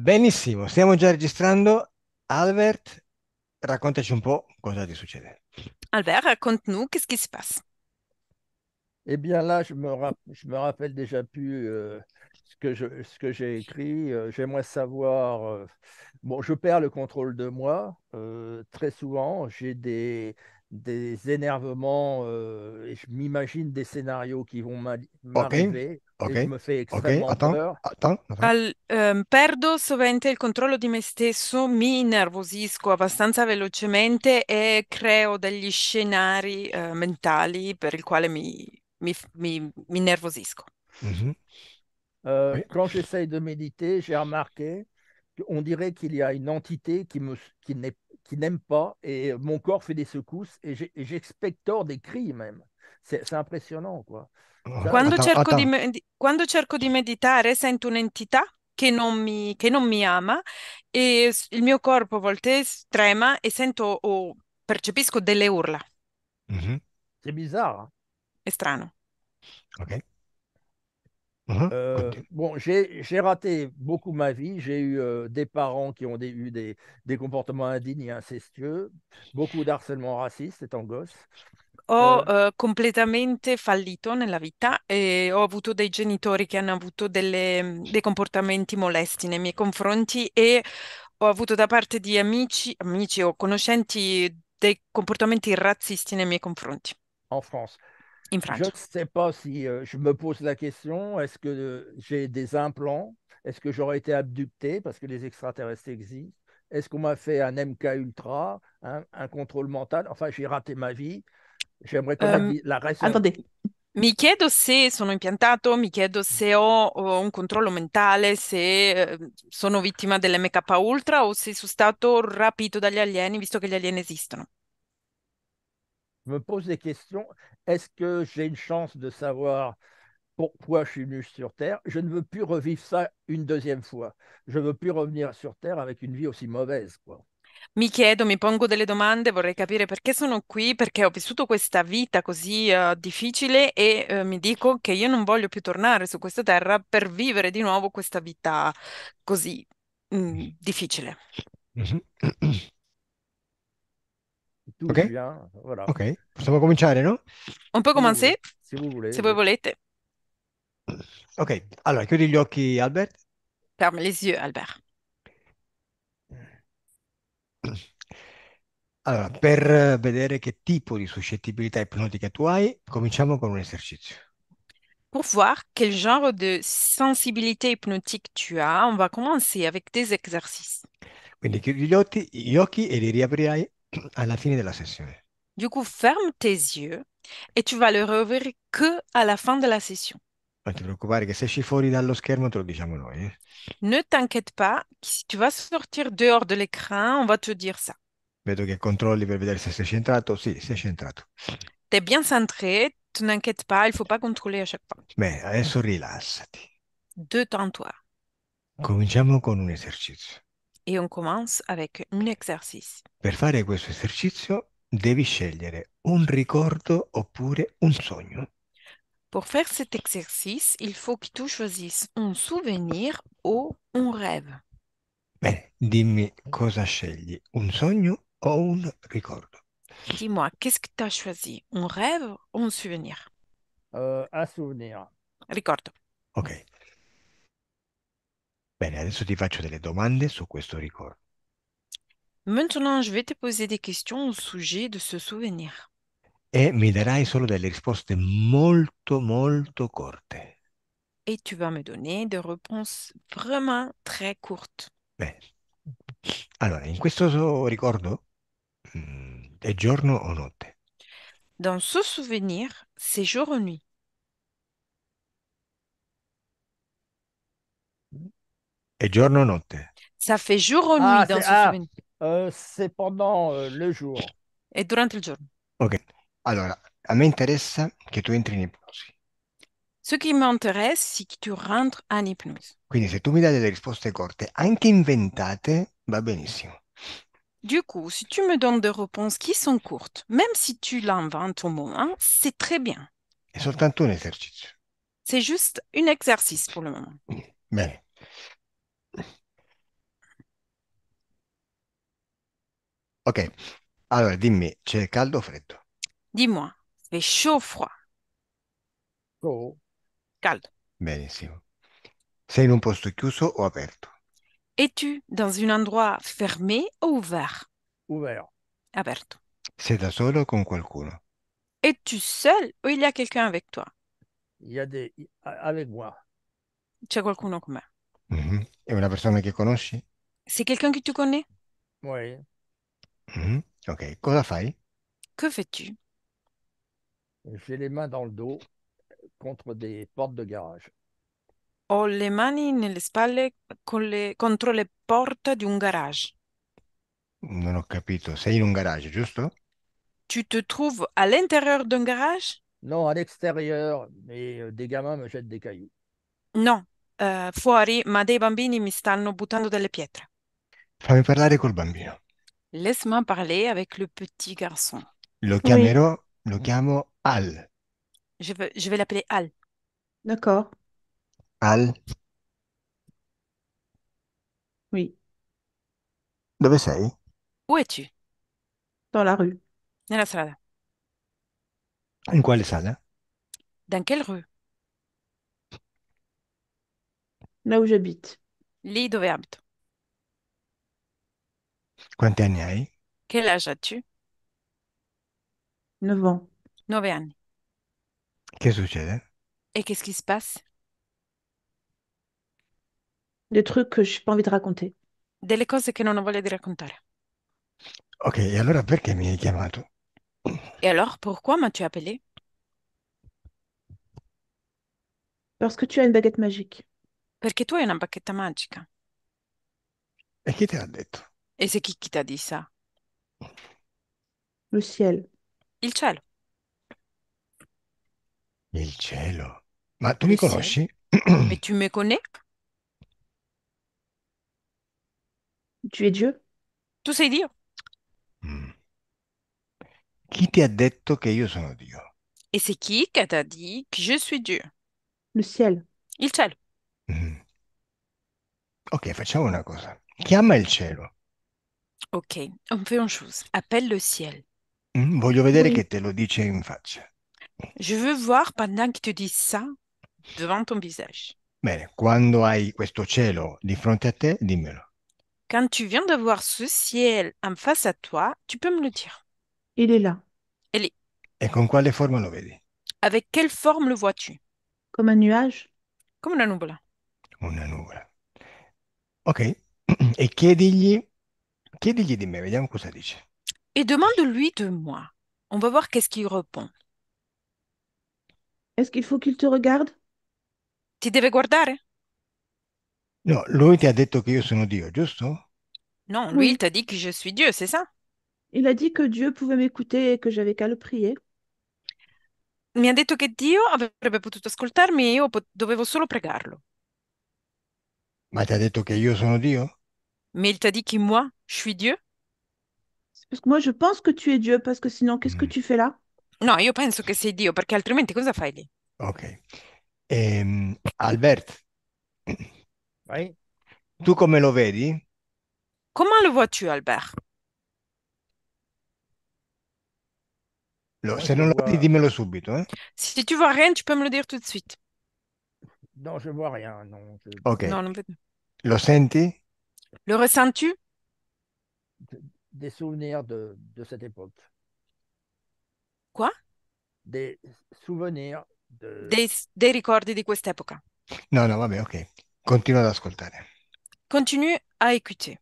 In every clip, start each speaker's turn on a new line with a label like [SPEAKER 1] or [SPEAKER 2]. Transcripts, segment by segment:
[SPEAKER 1] Benissimo, stiamo già registrando. Albert, raccontaci un po' cosa ti succede.
[SPEAKER 2] Albert, raconte-nous, qu'est-ce qui se passe?
[SPEAKER 3] Eh bien là, je me, me rappelle déjà plus euh, ce que j'ai écrit. Euh, j'aimerais savoir. Euh, bon, je perds le contrôle de moi. très souvent, j'ai des, des énervements euh, et je m'imagine des scénarios qui vont m'arriver. Ok, okay. je me fais extrêmement okay. attends, peur.
[SPEAKER 1] Attends,
[SPEAKER 2] attends. Al, um, perdo sovente il controllo di me stesso, mi innervosisco abbastanza velocemente e creo degli scenari uh, mentali per il quale mi, mi, mi, mi nervosisco.
[SPEAKER 3] Mhm. euh, Quand j'essaye de méditer, j'ai remarqué qu'on dirait qu'il y a une entité qui, me, qui n'est qui n'aiment pas, et mon corps fait des secousses, et j'expectore des cris même. C'est impressionnant quoi. Oh, quando, attends, cerco Di,
[SPEAKER 2] quando cerco di meditare sento un'entità che non, mi, che non mi ama e il mio corpo a volte trema e sento o percepisco delle urla. Mm -hmm. C'est bizarre. È strano. Ok.
[SPEAKER 3] Mmh euh, Bon, j'ai raté beaucoup ma vie. J'ai eu euh, des parents qui ont eu des, comportements indignes et incestueux, beaucoup d'harcèlement raciste étant gosse.
[SPEAKER 2] J'ai complètement fallu completamente fallito nella vita j'ai e eu avuto dei genitori ont eu avuto comportements molestes mhmm, comportamenti molesti nei miei confronti e ho avuto da parte di amici, amici o conoscenti dei comportamenti razzisti nei miei confronti. France. Je ne
[SPEAKER 3] sais pas si euh, je me pose la question, est-ce que euh, j'ai des implants Est-ce que j'aurais été abducté parce que les extraterrestres existent Est-ce qu'on m'a fait un MK ultra, un contrôle mental Enfin, j'ai raté ma vie. J'aimerais quand euh, la
[SPEAKER 4] raison. Attendez.
[SPEAKER 2] Mi chiedo se sono impiantato, mi chiedo si j'ai un si je suis victime vittima dell'MK Ultra o se sono stato rapito dagli alieni, visto que les alieni esistono.
[SPEAKER 3] me pose des questions. Est-ce que j'ai une chance de savoir pourquoi je suis venu sur Terre Je ne veux plus revivre ça une deuxième fois. Je ne veux plus revenir sur Terre avec une vie aussi mauvaise. Quoi.
[SPEAKER 2] Mi chiedo, mi pongo delle domande, vorrei capire perché sono qui, perché ho vissuto questa vita così uh, difficile e uh, mi dico che io non voglio più tornare su questa terra per vivere di nuovo questa vita così mh, mm, mm. difficile.
[SPEAKER 1] Mhm.
[SPEAKER 2] voilà. Ok, ¿eh,
[SPEAKER 1] on peut commencer, non
[SPEAKER 2] On peut commencer, si vous voulez.
[SPEAKER 1] Ok, alors, chiudi gli occhi, Albert.
[SPEAKER 2] Ferme les yeux, Albert.
[SPEAKER 1] Alors, pour voir quel tipo de suscettibilità hypnotique tu hai, cominciamo con un esercizio.
[SPEAKER 2] Pour voir quel genre de sensibilité hypnotique tu as, on va commencer avec des exercices.
[SPEAKER 1] Donc, chiudi gli occhi, et occhi e li riaprirai à la fin de la session.
[SPEAKER 2] Du coup, ferme tes yeux et tu vas le rouvrir que à la fin de la session.
[SPEAKER 1] Non ti preoccupare che se esci fuori dallo schermo te lo diciamo noi. Eh?
[SPEAKER 2] Ne t'inquiète pas, si tu vas sortir dehors de l'écran, on va te dire ça.
[SPEAKER 1] Vedo che controlli per vedere se sei centrato. Sì, sei centrato.
[SPEAKER 2] T'es bien centré, tu n'inquiète pas, il faut pas contrôler à chaque fois.
[SPEAKER 1] Beh, adesso rilassati.
[SPEAKER 2] Détends-toi.
[SPEAKER 1] Cominciamo con un esercizio.
[SPEAKER 2] e on commence avec un mm. exercice.
[SPEAKER 1] Per fare questo esercizio devi scegliere un ricordo oppure un sogno.
[SPEAKER 2] Pour faire cet exercice, il faut que tu choisisses un souvenir ou un rêve.
[SPEAKER 1] Bene, dimmi cosa scegli, un sogno o un ricordo?
[SPEAKER 2] Dis-moi, qu'est-ce que tu as choisi, un rêve ou un souvenir? Euh, un souvenir. Ricordo. Ok.
[SPEAKER 1] Bene, adesso ti faccio delle domande su questo ricordo.
[SPEAKER 2] Maintenant, je vais te poser des questions au sujet de ce souvenir.
[SPEAKER 1] Et me darai solo delle risposte molto molto corte.
[SPEAKER 2] Et tu vas me donner des réponses vraiment très courtes.
[SPEAKER 1] Bene. Allora, in questo ricordo mm, è giorno o notte?
[SPEAKER 2] Dans ce souvenir, c'est jour ou nuit. et nuit Ça fait jour ou ah, nuit dans ce ah, Euh, c'est pendant euh, le jour. Et durant le jour.
[SPEAKER 1] Ok. Alors, à moi intéresse que tu entres en hypnose.
[SPEAKER 2] Ce qui m'intéresse, c'est que tu rentres en hypnose.
[SPEAKER 1] Donc, si tu me donnes des réponses courtes, même inventées, va benissimo.
[SPEAKER 2] Du coup, si tu me donnes des réponses qui sont courtes, même si tu l'inventes au moment, c'est très bien.
[SPEAKER 1] un
[SPEAKER 2] C'est juste un exercice pour le moment.
[SPEAKER 1] Bene. Ok, allora dimmi, c'è caldo o freddo?
[SPEAKER 2] Dis-moi, chaud ou froid? Go. Caldo.
[SPEAKER 1] Benissimo. Sei in un posto chiuso o aperto?
[SPEAKER 2] Es-tu dans un endroit fermé ou ouvert? Ouvert. Aperto.
[SPEAKER 1] Sei da solo o con qualcuno?
[SPEAKER 2] Es-tu seul ou il y a quelqu'un avec toi? Il y a des. Avec moi. C'è qualcuno con me? C'est quelqu'un que tu connais? Oui.
[SPEAKER 1] Ok, Qu'est-ce
[SPEAKER 2] Que fais-tu?
[SPEAKER 3] J'ai les mains dans le dos contre des portes de garage.
[SPEAKER 2] Ho oh, le mani nelle spalle con le- contro le porte di un garage.
[SPEAKER 1] Non ho capito, sei un garage, giusto?
[SPEAKER 2] Tu te trouves à l'intérieur d'un garage?
[SPEAKER 3] Non, à l'extérieur, mais euh, des gamins me jettent des cailloux. Non, eh, fuori,
[SPEAKER 2] ma dei bambini mi stanno buttando delle pietre.
[SPEAKER 1] Fammi parlare col bambino.
[SPEAKER 2] Laisse-moi parler avec le petit garçon.
[SPEAKER 1] Lo Oui, lo chiamo Al.
[SPEAKER 2] Je veux- vais l'appeler Al. d'accord.
[SPEAKER 1] Al, Oui, dove sei?
[SPEAKER 4] Où es-tu? dans la rue. Nella strada.
[SPEAKER 1] In quale sala?
[SPEAKER 2] Dans quelle rue? là où j'habite. Lì dove abito.
[SPEAKER 1] Quanti anni hai?
[SPEAKER 2] Quel âge as-tu? 9 ans. 9 anni. Che succede? Et qu'est-ce qui se passe? Des trucs que je n'ai pas envie de raconter. choses cose che non pas envie di raccontare.
[SPEAKER 1] Ok, e allora perché mi hai chiamato?
[SPEAKER 2] Et alors, pourquoi m'as-tu appelé? Parce que tu as une baguette magique. Perché tu hai una bacchetta magica.
[SPEAKER 4] Et qui te dit detto?
[SPEAKER 2] E se qui chi ti dit ça? Le ciel. Il ciel.
[SPEAKER 1] Il cielo. Ma tu mi Le
[SPEAKER 2] Mais tu me connais?
[SPEAKER 4] Tu es Dieu? Tu sei Dieu. Qui mm.
[SPEAKER 1] Chi ti ha detto che io sono Dio?
[SPEAKER 4] Et c'est
[SPEAKER 2] qui qui t'a dit que je suis Dieu? Le ciel. Il ciel. Mm-hmm.
[SPEAKER 1] Ok, facciamo una cosa. Chiama il cielo.
[SPEAKER 2] Ok, on fait une chose. Appelle le ciel.
[SPEAKER 1] Mm, Voglio vedere Oui. che te lo dice in faccia.
[SPEAKER 2] Je veux voir pendant que te dit ça devant ton visage.
[SPEAKER 1] Bene, quando hai questo cielo di fronte a te, dimmelo.
[SPEAKER 2] Quand tu viens de voir ce ciel en face à toi, tu peux me le dire. Il est là, Et
[SPEAKER 1] e con quale forma lo vedi?
[SPEAKER 2] Avec quelle forme le vois-tu? comme un nuage, Comme la nuvola.
[SPEAKER 1] Ok, e chiedigli, Et
[SPEAKER 2] demande-lui de moi. On va voir qu'est-ce qu'il répond. Est-ce qu'il faut qu'il te regarde Ti devais guardare?
[SPEAKER 1] No, lui io sono Dio, giusto?
[SPEAKER 4] Non, lui, il t'a dit que je suis Dieu, c'est ça? Il a dit que Dieu pouvait m'écouter et que j'avais qu'à le prier.
[SPEAKER 2] Mi ha dit que Dio avrebbe potuto ascoltarmi e io dovevo solo pregarlo.
[SPEAKER 1] Ma t'as detto che io sono Dio?
[SPEAKER 2] Mais il t'a dit que moi, je suis Dieu? Parce que moi, je pense que tu es Dieu, parce que sinon, qu'est-ce que mm. tu fais là? No, io penso che sei Dio, perché altrimenti cosa fai lì? Ok.
[SPEAKER 1] Albert, Vai. tu come lo vedi?
[SPEAKER 2] Comment le vois-tu, Albert?
[SPEAKER 1] Si se non lo eh.
[SPEAKER 2] tu vois rien, tu peux me le dire tout de suite.
[SPEAKER 3] Non, je vois rien. Non, je...
[SPEAKER 2] Ok. Non, non,
[SPEAKER 1] Lo senti?
[SPEAKER 2] Le ressens-tu? Des
[SPEAKER 3] souvenirs de, de cette époque. Quoi? Des
[SPEAKER 2] souvenirs de... Des, des ricordi di quest'epoca.
[SPEAKER 1] non, va bien, ok. Continua ad ascoltare.
[SPEAKER 2] Continue à écouter.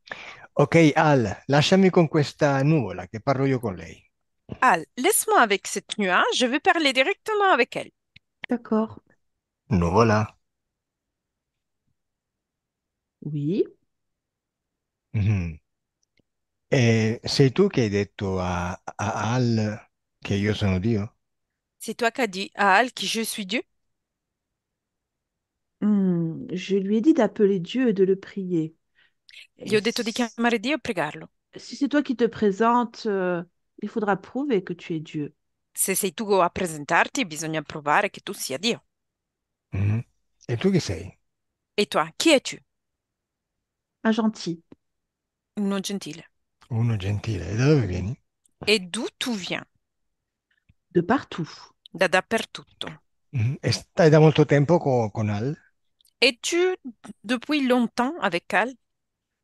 [SPEAKER 1] Ok, Al, lasciami con questa nuvola che parlo io avec elle.
[SPEAKER 2] Al, laisse-moi avec cette nuage, je vais parler directement
[SPEAKER 4] avec elle. D'accord.
[SPEAKER 1] Nuvola. Oui. Mhm. E eh, sei tu che hai detto a, a Al che io sono Dio?
[SPEAKER 2] C'est toi qui as dit à Al qui je suis Dieu?
[SPEAKER 4] Hmm, je lui ai dit d'appeler Dieu et de le prier. Gli ho detto
[SPEAKER 2] di chiamare Dio e pregarlo. si c'est toi qui te présentes, euh, il faudra prouver que tu es Dieu. Se sei tu a presentarti, bisogna provare che tu sia Dio.
[SPEAKER 1] Mhm. E tu chi sei?
[SPEAKER 2] E tu, chi è tu? Un gentil. Uno gentile.
[SPEAKER 1] Uno gentile. et d'où dove vieni?
[SPEAKER 2] E d'où tout vient?
[SPEAKER 1] De partout.
[SPEAKER 2] Da dappertutto.
[SPEAKER 1] Mm. E stai da molto tempo con, con, Al?
[SPEAKER 4] Es-tu depuis longtemps avec elle?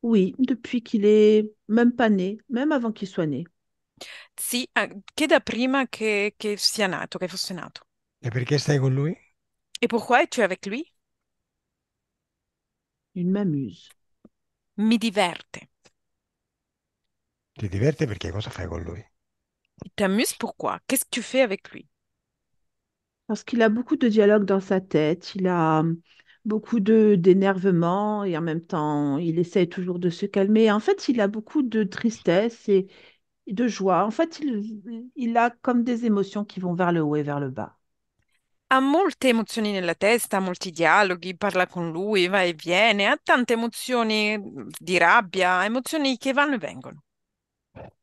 [SPEAKER 4] Oui, depuis qu'il est même pas né, même avant qu'il soit né.
[SPEAKER 2] Sì, ah, che da prima che, che sia nato, che fosse nato.
[SPEAKER 1] E perché stai con lui?
[SPEAKER 2] Et pourquoi es-tu avec lui? Il m'amuse mi diverte. diverte t'amuse pourquoi? Qu'est-ce que tu fais avec lui?
[SPEAKER 4] Parce qu'il a beaucoup de dialogue dans sa tête, il a hum, beaucoup de d'énervement et en même temps, il essaie toujours de se calmer. En fait, il a beaucoup de tristesse et de joie. En fait, il a comme des émotions qui vont vers le haut et vers le bas.
[SPEAKER 2] Ha molte emozioni nella testa, ha molti dialoghi, parla con lui, va e viene, ha tante emozioni mm, di rabbia, emozioni che vanno e vengono.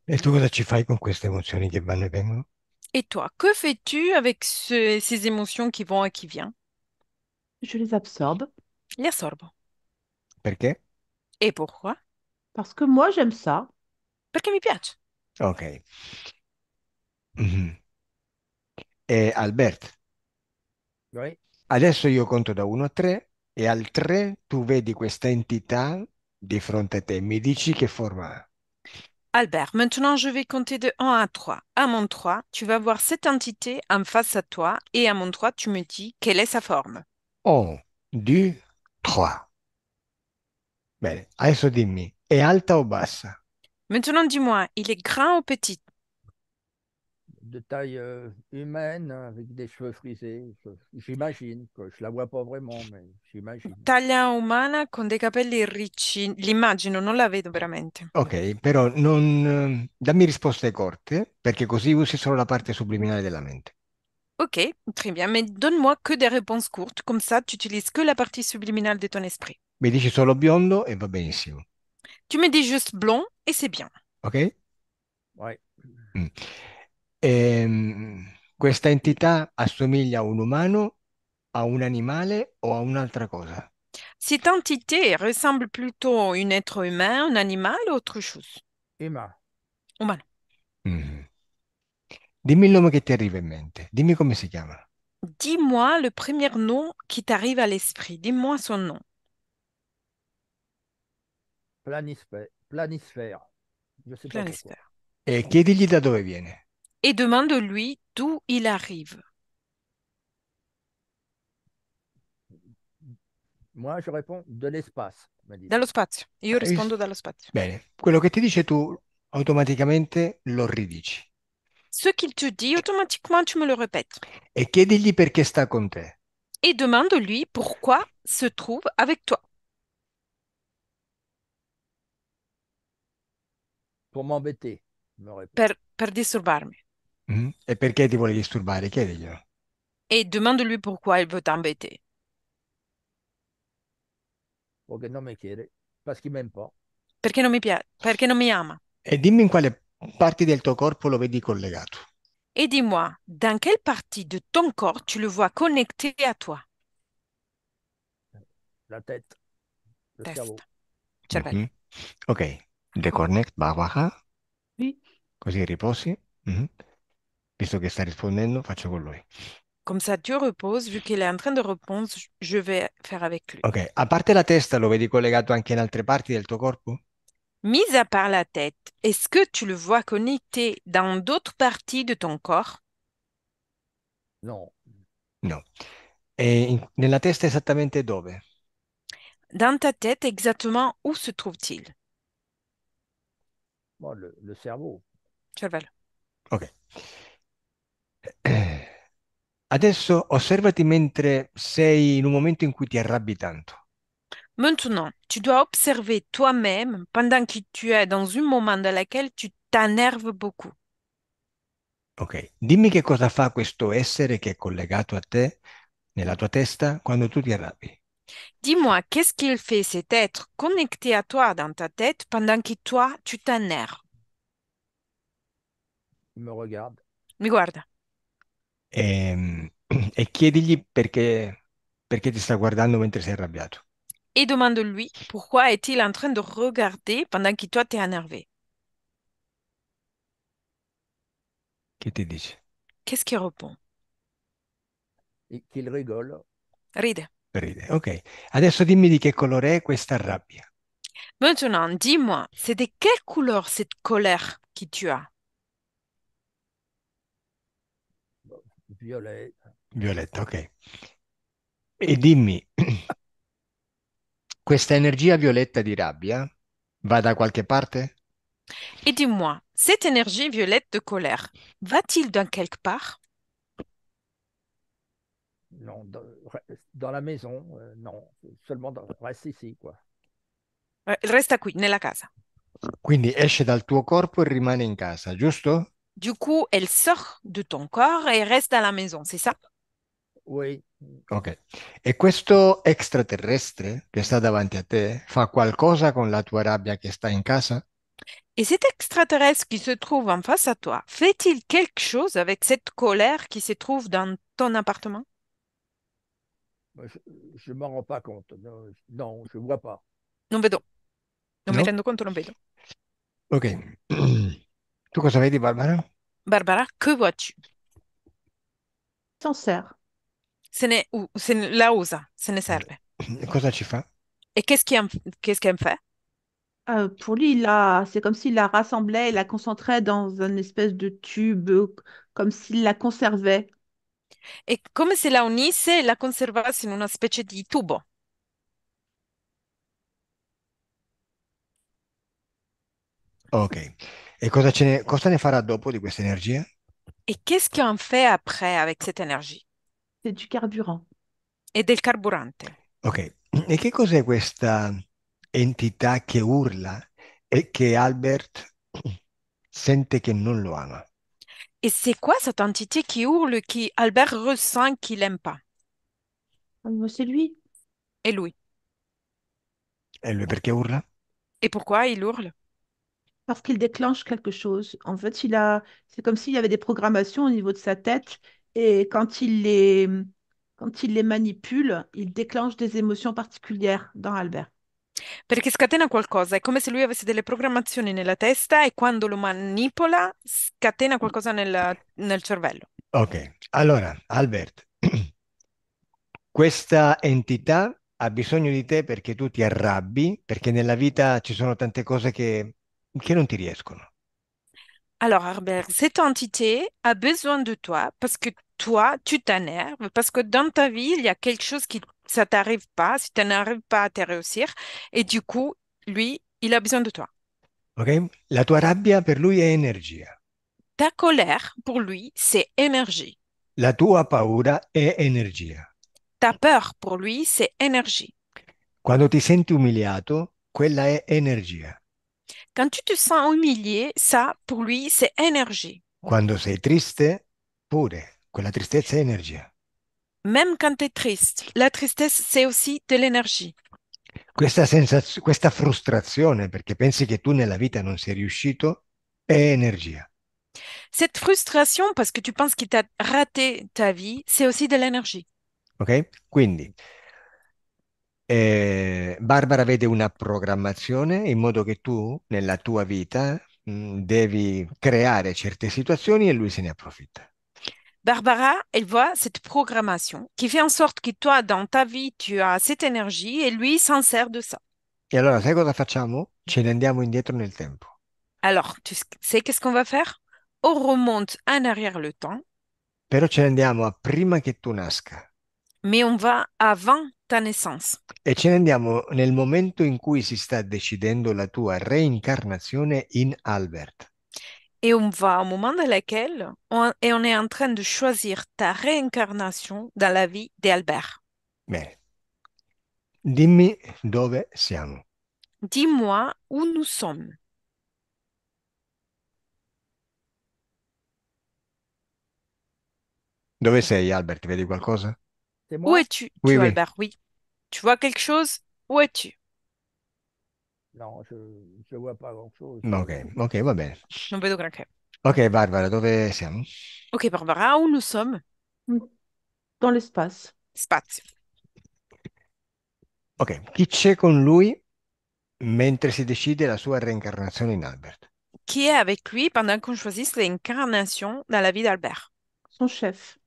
[SPEAKER 1] E tu cosa ci fai con queste emozioni che vanno e vengono?
[SPEAKER 2] Et toi, que fais-tu avec ce- ces émotions qui vont et qui viennent? Je les absorbe Les assorbo.
[SPEAKER 1] Perché?
[SPEAKER 4] E pourquoi? parce que moi j'aime ça. Perché mi piace.
[SPEAKER 1] Ok. Mhm. E Albert, Right. Adesso io conto da 1 a 3 e al 3 tu vedi questa entità di fronte a te. Mi dici che forma ha.
[SPEAKER 2] Albert, maintenant je vais compter de 1 à 3. À mon 3, tu vas voir cette entité en face à toi et à mon 3, tu me dis quelle est sa forme.
[SPEAKER 1] 1, 2, 3. Bene, adesso dimmi, è alta o bassa?
[SPEAKER 2] Maintenant dis-moi, il est grand ou petit
[SPEAKER 3] de taille euh, humaine hein, avec des cheveux frisés. J'imagine, je ne la vois pas vraiment, mais j'imagine.
[SPEAKER 2] Taille umana con dei capelli ricci, l'immagino, non la vedo vraiment
[SPEAKER 1] Ok, però non, eh, dammi risposte corte, perché così usi solo la parte subliminale della mente.
[SPEAKER 2] Ok, très bien, mais donne-moi que des réponses courtes, comme ça tu utilises que la partie subliminale de ton esprit.
[SPEAKER 1] Mi dici solo blond et va benissimo.
[SPEAKER 2] Tu me dis juste blond et c'est bien. Ok? Ouais
[SPEAKER 1] questa entità assomiglia a un umano, a un animale o a un'altra cosa?
[SPEAKER 2] Cette entité ressemble plutôt à un être humain, un animal ou autre chose? Emma. Umano.
[SPEAKER 1] Mm. Mm-hmm. Dimmi il nome che ti arriva in mente, dimmi come si chiama.
[SPEAKER 2] Dis-moi le premier nom qui t'arrive à l'esprit. Dis-moi son nom.
[SPEAKER 3] Planisphère. planisphère. Je sais pas Planisphère.
[SPEAKER 1] E chiedigli da dove viene
[SPEAKER 2] et demande-lui d'où il arrive.
[SPEAKER 3] Moi, je réponds de
[SPEAKER 2] l'espace. Dallo spazio, io ah, rispondo dallo spazio.
[SPEAKER 1] Bene, quello che ti dice tu automaticamente lo ridici.
[SPEAKER 2] Ce qu'il te dit, automatiquement tu me le répètes. E et demande-lui pourquoi se trouve avec toi. Pour m'embêter, me répète. Per, per disturbarmi.
[SPEAKER 1] Mm. E perché ti vuole disturbare? Chiediglielo.
[SPEAKER 2] E demande-lui pourquoi il veut t'embêter. Perché
[SPEAKER 3] non mi chiede, perché
[SPEAKER 2] non mi piace, perché non mi ama.
[SPEAKER 1] E dimmi in quale parte del tuo corpo lo vedi collegato.
[SPEAKER 2] E dimmi, in quale parte partie tuo corpo tu lo vedi connecté à toi?
[SPEAKER 3] La tête,
[SPEAKER 4] Testa, cerveau.
[SPEAKER 1] cervello. Mhm. Ok, deconnect, va, baja, Oui. così riposi. Mhm. visto che sta rispondendo, faccio con lui.
[SPEAKER 2] Comme ça, tu repose, vu qu'il est en train de répondre, je vais faire avec lui.
[SPEAKER 1] Ok, a parte la testa, lo vedi collegato anche in altre parti del tuo corpo?
[SPEAKER 2] Mis à part la tête, est-ce que tu le vois connecté dans d'autres parties de ton corps?
[SPEAKER 1] Non, non. E nella testa esattamente dove?
[SPEAKER 2] Dans ta tête, exactement où se trouve-t-il?
[SPEAKER 1] Bon, le, le cerveau. Cheval. Ok. Eh, adesso osservati mentre sei in un momento in cui ti arrabbi tanto.
[SPEAKER 2] Maintenant, tu dois observer toi-même pendant que tu es dans un moment dans lequel tu t'énerves beaucoup.
[SPEAKER 1] Ok, dimmi che cosa fa questo essere che è collegato a te, nella tua testa, quando tu ti arrabbi.
[SPEAKER 2] Dis-moi, qu'est-ce qu'il fait cet être connecté à toi dans ta tête pendant que toi, tu t'énerves? Il me regarde. Mi guarda
[SPEAKER 1] e, ehm, e chiedigli perché, perché ti sta guardando mentre sei arrabbiato.
[SPEAKER 2] Et demande-lui pourquoi est-il en train de regarder pendant que toi t'es énervé.
[SPEAKER 1] Che ti dice?
[SPEAKER 2] Qu'est-ce qu'il répond?
[SPEAKER 3] E Qu'il rigole.
[SPEAKER 2] Ride.
[SPEAKER 1] Ride. Ok, adesso dimmi di che colore è questa rabbia.
[SPEAKER 2] Maintenant, dis-moi, c'est de quelle couleur cette colère que tu as?
[SPEAKER 3] Violetta.
[SPEAKER 1] Violetta, ok. E dimmi, questa energia violetta di rabbia va da qualche parte?
[SPEAKER 2] E dimmi, questa energia violetta di de colère, va-t-il dans quelque part
[SPEAKER 3] Non, dans, dans la maison, euh, non, seulement dans, reste ici, quoi.
[SPEAKER 2] Euh, Resta qui, nella casa.
[SPEAKER 1] Quindi esce dal tuo corpo e rimane in casa, giusto?
[SPEAKER 2] Du coup, elle sort de ton corps et reste à la maison, c'est ça? Oui.
[SPEAKER 1] Ok. Et questo extraterrestre qui est te quelque chose avec la tua rabbia casa?
[SPEAKER 2] Et cet extraterrestre qui se trouve en face à toi, fait-il quelque chose avec cette colère qui se trouve dans ton appartement?
[SPEAKER 3] Je ne m'en rends pas compte. Non, je ne vois pas.
[SPEAKER 2] Non vedo. Non, non? mi conto, non vedo.
[SPEAKER 1] Ok. Tu cosa Barbara?
[SPEAKER 2] Barbara, que vois-tu? Sancerre. Se ne, se la usa, se ne serve. Et qu'est-ce qu'il
[SPEAKER 4] qu'est-ce qu'elle fait? Euh, pour lui, c'est comme s'il la rassemblait, et la concentrait dans une espèce de tube, comme s'il la conservait. Et
[SPEAKER 2] comme s'il la unisse et la conservasse dans une espèce de tube.
[SPEAKER 1] Ok. Et cosa, ce ne, cosa ne
[SPEAKER 2] qu'est-ce qu'on fait après avec cette énergie? C'est du carburant. Et del carburante.
[SPEAKER 1] Ok. E che cos'è questa entità che urla e che Albert sente che non lo pas
[SPEAKER 2] Et c'est quoi cette entité qui hurle, qui Albert ressent qu'il l'aime pas C'est lui. Et lui.
[SPEAKER 1] Et lui, pourquoi hurle
[SPEAKER 4] Et pourquoi il hurle parce qu'il déclenche quelque chose. En fait, il a, c'est comme s'il y avait des programmations au niveau de sa tête et quand il les, quand il les manipole, il déclenche des émotions particolari dans Albert.
[SPEAKER 2] Perché scatena qualcosa, è come se lui avesse delle programmazioni nella testa e quando lo manipola scatena qualcosa nel, nel cervello.
[SPEAKER 1] Ok, allora Albert, questa entità ha bisogno di te perché tu ti arrabbi, perché nella vita ci sono tante cose che
[SPEAKER 2] Alors, Herbert, cette entité a besoin de toi parce que toi, tu t'énerves, parce que dans ta vie, il y a quelque chose qui ça t'arrive pas, si tu n'arrives pas à te réussir, et du coup, lui, il a besoin de toi.
[SPEAKER 1] La tua rabbia per lui è energia.
[SPEAKER 2] Ta colère pour lui, c'est énergie.
[SPEAKER 1] La tua paura è energia.
[SPEAKER 2] Ta peur pour lui, c'est énergie.
[SPEAKER 1] Quando ti senti umiliato, quella è energia.
[SPEAKER 2] Quand tu te sens humilié, ça, pour lui, c'est énergie.
[SPEAKER 1] Quand tu es triste, pure, quella tristezza è energia.
[SPEAKER 2] Même quand tu es triste, la tristesse, c'est aussi de l'énergie.
[SPEAKER 1] Questa, questa frustrazione, perché pensi che tu nella vita non sei riuscito, è energia.
[SPEAKER 2] Cette frustration, parce que tu penses qu'il t'a raté ta vie, c'est aussi de l'énergie.
[SPEAKER 1] Ok? donc eh, Barbara vede una programmazione in modo che tu nella tua vita mh, devi creare certe situazioni e lui se ne approfitta.
[SPEAKER 2] Barbara, elle voit cette programmation qui fait en sorte que toi, dans ta vie, tu as cette énergie et lui s'en sert de ça.
[SPEAKER 1] E allora sai cosa facciamo? Ce ne andiamo indietro nel tempo.
[SPEAKER 2] Alors, tu sais qu'est-ce qu'on va faire? On remonte en arrière le temps.
[SPEAKER 1] Però ce ne andiamo prima che tu nasca.
[SPEAKER 2] Mais on va avant ta naissance.
[SPEAKER 1] E ce ne andiamo nel momento in cui si sta decidendo la tua reincarnazione in Albert.
[SPEAKER 2] Et on va au moment de laquelle on, et on est en train de choisir ta réincarnation dans la vie d'Albert.
[SPEAKER 1] Bene. Dimmi dove siamo.
[SPEAKER 2] Dis-moi où nous sommes.
[SPEAKER 1] Dove sei, Albert? Vedi qualcosa?
[SPEAKER 2] C'est moi? Où es-tu, tu oui. Albert? Oui. Tu vois quelque chose? Où es-tu? Non, je ne vois pas grand-chose. Ok, ok, va vois pas
[SPEAKER 3] grand-chose.
[SPEAKER 1] Ok, Barbara, dove siamo?
[SPEAKER 2] Ok, Barbara, où nous sommes? Dans l'espace. Spazio.
[SPEAKER 1] Ok, chi c'è con lui mentre si decide la sua reincarnazione in Albert?
[SPEAKER 2] Qui est avec lui pendant qu'on choisit l'incarnation dans la vie d'Albert? Son chef.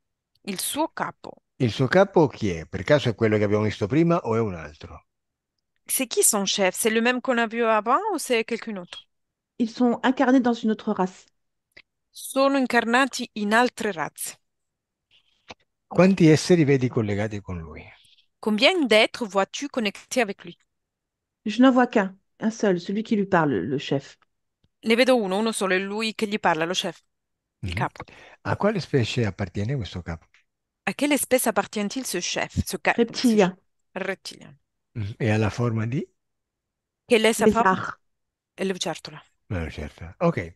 [SPEAKER 2] Il suo capo.
[SPEAKER 1] Il suo capo chi è? Per caso è quello che abbiamo visto prima o è un altro?
[SPEAKER 2] C'est qui son chef? C'est le même qu'on a vu avant ou c'est quelqu'un d'autre?
[SPEAKER 4] Ils sont incarnés dans une autre race.
[SPEAKER 2] Sono incarnati in altre razze.
[SPEAKER 4] Quanti esseri vedi collegati con lui?
[SPEAKER 2] Combien d'êtres vois-tu connectés avec lui?
[SPEAKER 4] Je n'en vois qu'un, un seul, celui qui lui parle, le chef.
[SPEAKER 2] Ne vedo uno, uno solo, lui che gli parla, lo chef,
[SPEAKER 1] il mhm. capo. A quale specie appartiene questo capo?
[SPEAKER 2] A quelle espèce appartient-il ce chef, ce ca- Reptilien. Reptilien.
[SPEAKER 1] Mm, e ha la forma di?
[SPEAKER 2] Quelle è sa forma? Lézard. È eh, lucertola.
[SPEAKER 1] Eh, certo. Ok.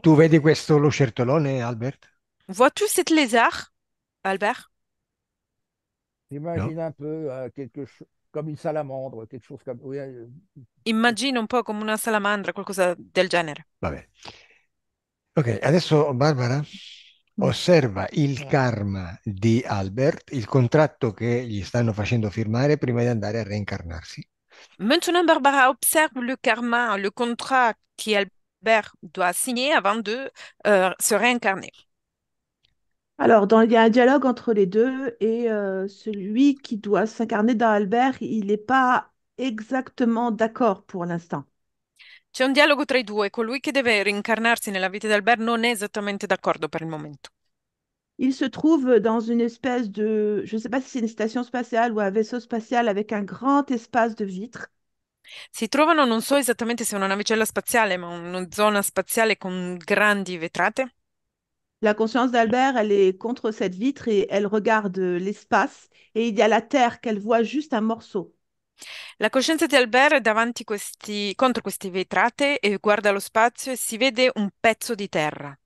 [SPEAKER 1] Tu vedi questo lucertolone, Albert?
[SPEAKER 2] Vois-tu cette lézard, Albert?
[SPEAKER 3] No? Imagine un peu euh, quelque chose comme une salamandre, quelque chose comme. oui,
[SPEAKER 2] euh, Immagino un po' come una salamandra, qualcosa del genere. Vabbè.
[SPEAKER 1] Ok, adesso Barbara. observe il karma di Albert, il contratto che gli stanno facendo firmare prima di andare a reincarnarsi.
[SPEAKER 2] Maintenant, Barbara observe le karma, le contrat Albert doit signer avant de euh, se réincarner.
[SPEAKER 4] Alors, dans, il y a un dialogue entre les deux et euh, celui qui doit s'incarner dans Albert, il n'est pas exactement d'accord pour l'instant.
[SPEAKER 2] C'è un dialogo tra i due, colui che deve rincarnarsi nella vita di Albert non è esattamente d'accordo per il momento.
[SPEAKER 4] Il se trouve dans une espèce de, je ne sais pas si c'est une station spatiale ou un vaisseau spatiale avec un grand espace de vitres.
[SPEAKER 2] Si trovano, non so esattamente se è una navicella spaziale, ma una zona spaziale con grandi vetrate.
[SPEAKER 4] La conscience d'Albert, elle est contre cette vitre et elle regarde l'espace et il y a la Terre qu'elle voit juste un morceau.
[SPEAKER 2] La conscience d'Albert est è davanti questi, contro queste vetrate e guarda lo spazio e si vede un pezzo di
[SPEAKER 4] terra.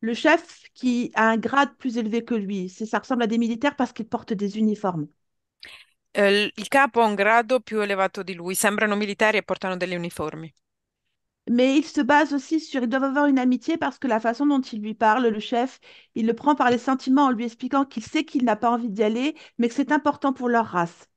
[SPEAKER 4] Le chef qui a un grade plus élevé que lui, ça ressemble à des militaires parce qu'ils portent des uniformes.
[SPEAKER 2] Euh, il capo un grade plus elevato di lui, sembrano militari e portano delle uniformi.
[SPEAKER 4] Mais il se base aussi sur, ils doivent avoir une amitié parce que la façon dont il lui parle, le chef, il le prend par les sentiments en lui expliquant qu'il sait qu'il n'a pas envie d'y aller, mais que c'est important pour leur race.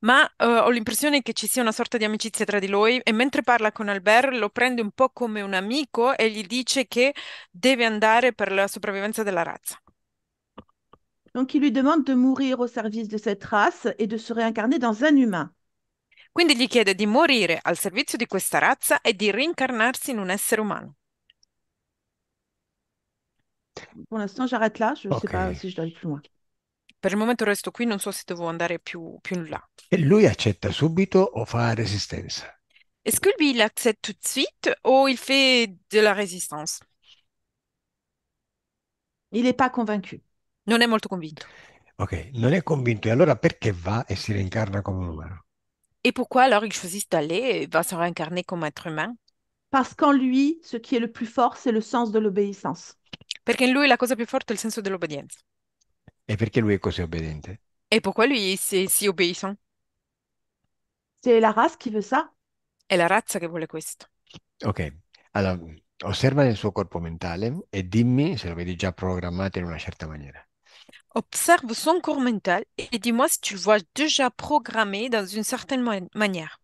[SPEAKER 2] ma eh, ho l'impressione che ci sia una sorta di amicizia tra di lui e mentre parla con Albert lo prende un po' come un amico e gli dice che deve andare per la sopravvivenza della razza.
[SPEAKER 4] Donc il lui demande de mourir au service de cette race et de se réincarner dans un humain. Quindi gli chiede di
[SPEAKER 2] morire al servizio di questa razza e di rincarnarsi in un essere umano.
[SPEAKER 4] Pour l'instant, j'arrête là, je ne okay. sais pas si je dois aller plus loin. Per il
[SPEAKER 2] momento resto qui, non so se devo andare più, più in là.
[SPEAKER 1] E lui accetta subito o fa resistenza?
[SPEAKER 2] Est-ce que lui, il accepte tout de suite ou il fait de la résistance? Il n'est pas convaincu. Non è molto convinto.
[SPEAKER 1] Ok, non è convinto. E allora perché va e si reincarna come un umano?
[SPEAKER 4] Et pourquoi alors il choisit d'aller et va se réincarner comme être humain? Parce qu'en lui, ce qui est le plus fort, c'est le sens de
[SPEAKER 2] l'obéissance. Perché in lui la cosa più forte è il senso dell'obbedienza.
[SPEAKER 1] Et
[SPEAKER 2] pourquoi lui, c'est si obéissant? C'est la race qui veut ça. et la race qui veut ça.
[SPEAKER 1] Ok, Alors, corps mental et moi si
[SPEAKER 2] Observe son corps mental et dis-moi si tu le vois déjà programmé dans une certaine manière.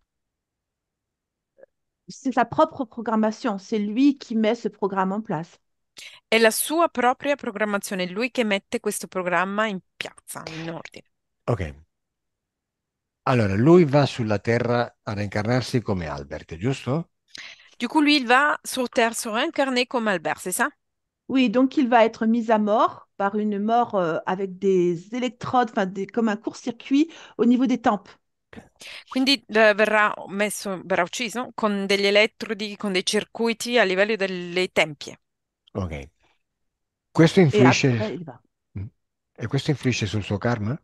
[SPEAKER 4] C'est sa propre programmation. C'est lui qui met ce programme en place.
[SPEAKER 2] È la sua propria programmazione, è lui che mette questo programma in piazza, in ordine.
[SPEAKER 1] Ok. Allora, lui va sulla Terra a reincarnarsi come Albert, giusto?
[SPEAKER 4] Du coup, lui, va sur Terre se réincarner comme Albert, c'est ça? Oui, donc il va être mis à mort par une mort euh, avec des électrodes, des, comme un court-circuit au niveau des tempes.
[SPEAKER 2] Quindi eh, verrà messo, verrà ucciso con degli elettrodi, con dei circuiti a livello delle tempie.
[SPEAKER 1] Ok. Questo e influisce, Et mm. e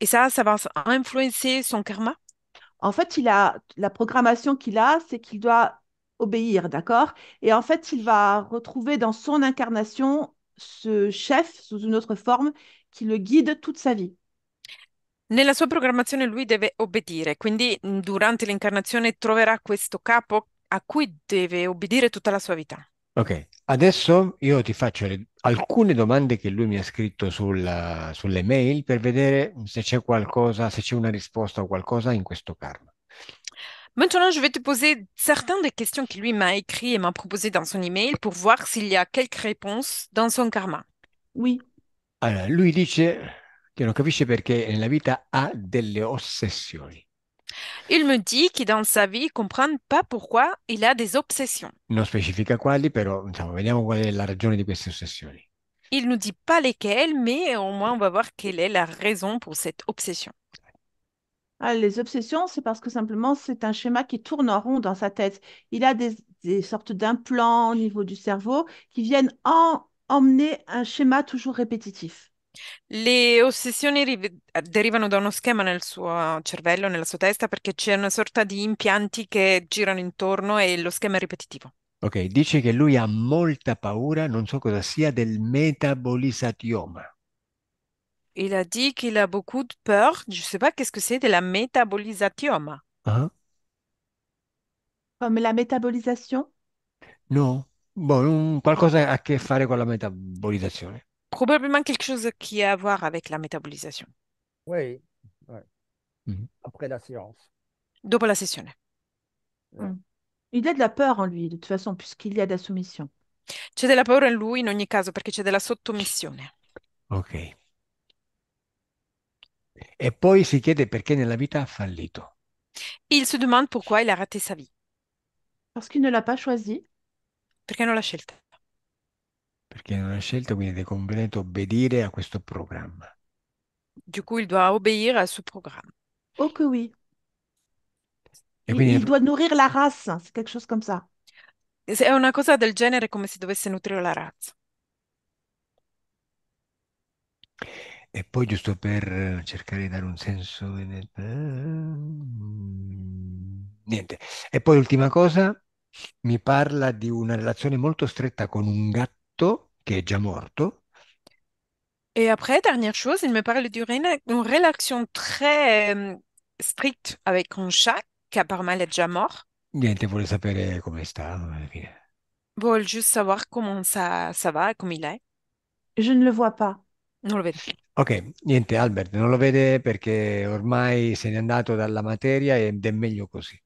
[SPEAKER 4] e ça, ça va influencer son karma? En fait, il a la programmation qu'il a, c'est qu'il doit obéir, d'accord Et en fait, il va retrouver dans son incarnation ce chef sous une autre forme qui le guide toute sa vie.
[SPEAKER 2] Nella sua programmazione lui deve obbedire, quindi durante l'incarnazione troverà questo capo a cui deve obbedire tutta la sua vita.
[SPEAKER 1] Ok, Adesso io ti faccio alcune domande che lui mi ha scritto sulla- sulle per vedere se c'è qualcosa, se c'è una risposta o qualcosa in questo karma.
[SPEAKER 2] Maintenant, je vais te poser certaines des questions que lui m'a écrit et m'a proposé dans son email pour voir s'il y a quelques réponses dans son karma.
[SPEAKER 4] Oui.
[SPEAKER 1] Allora, lui dice che non capisce perché nella vita ha delle ossessioni.
[SPEAKER 2] Il me dit que dans sa vie, il ne comprend pas pourquoi il a des obsessions. Non Il ne nous dit pas lesquelles, mais au moins on va voir quelle est la raison
[SPEAKER 4] pour cette obsession. Ah, les obsessions, c'est parce que simplement c'est un schéma qui tourne en rond dans sa tête. Il a des, sortes d'implants au niveau du cerveau qui viennent emmener un schéma toujours répétitif.
[SPEAKER 2] Le ossessioni eh, derivano da uno schema nel suo cervello, nella sua testa, perché c'è una sorta di impianti che girano intorno e lo schema è ripetitivo.
[SPEAKER 1] Ok, dice che lui ha molta paura, non so cosa sia, del métabolisatiome.
[SPEAKER 2] Il a dit qu'il a beaucoup de peur, je sais pas qu'est-ce que c'est, de la métabolisatiome. Ah, Come
[SPEAKER 4] la metabolizzazione?
[SPEAKER 1] No, boh, un- qualcosa a che fare con la metabolizzazione.
[SPEAKER 2] Probablement quelque chose qui a à voir avec la métabolisation. Oui, mhm. après la séance. Dopo la session,
[SPEAKER 4] mm. Il a de la peur en lui, de toute façon, puisqu'il y a de la soumission. de la paura in lui in ogni caso, perché c'è della sottomissione.
[SPEAKER 1] Ok. E poi si chiede perché nella vita ha vie.
[SPEAKER 2] Il se demande pourquoi il a raté
[SPEAKER 4] sa vie. Parce qu'il ne l'a pas choisi. Perché non pas choisi.
[SPEAKER 1] perché non ha scelto, quindi è completo obbedire a questo programma.
[SPEAKER 4] Du
[SPEAKER 2] coup, il doit obéir à ce programme. Oh que oui. Et quindi... Il doit nourrir la race, c'est quelque chose comme ça. È una cosa del genere come se dovesse nutrire la razza.
[SPEAKER 1] E poi, giusto per eh, cercare di dare un senso... Mm, niente. E poi l'ultima cosa, mi parla di una relazione molto stretta con un gatto qui est déjà morto.
[SPEAKER 2] Et après, dernière chose, il me parle d'une relation très euh, stricte avec un chat qui apparemment est déjà mort.
[SPEAKER 1] Niente, il sapere come sta.
[SPEAKER 2] voulais juste savoir comment ça, ça va, comment il est. Je ne le vois pas. Non lo vede.
[SPEAKER 1] Ok, niente Albert, non lo vede perché ormai se n'è andato dalla materia e ed è meglio così.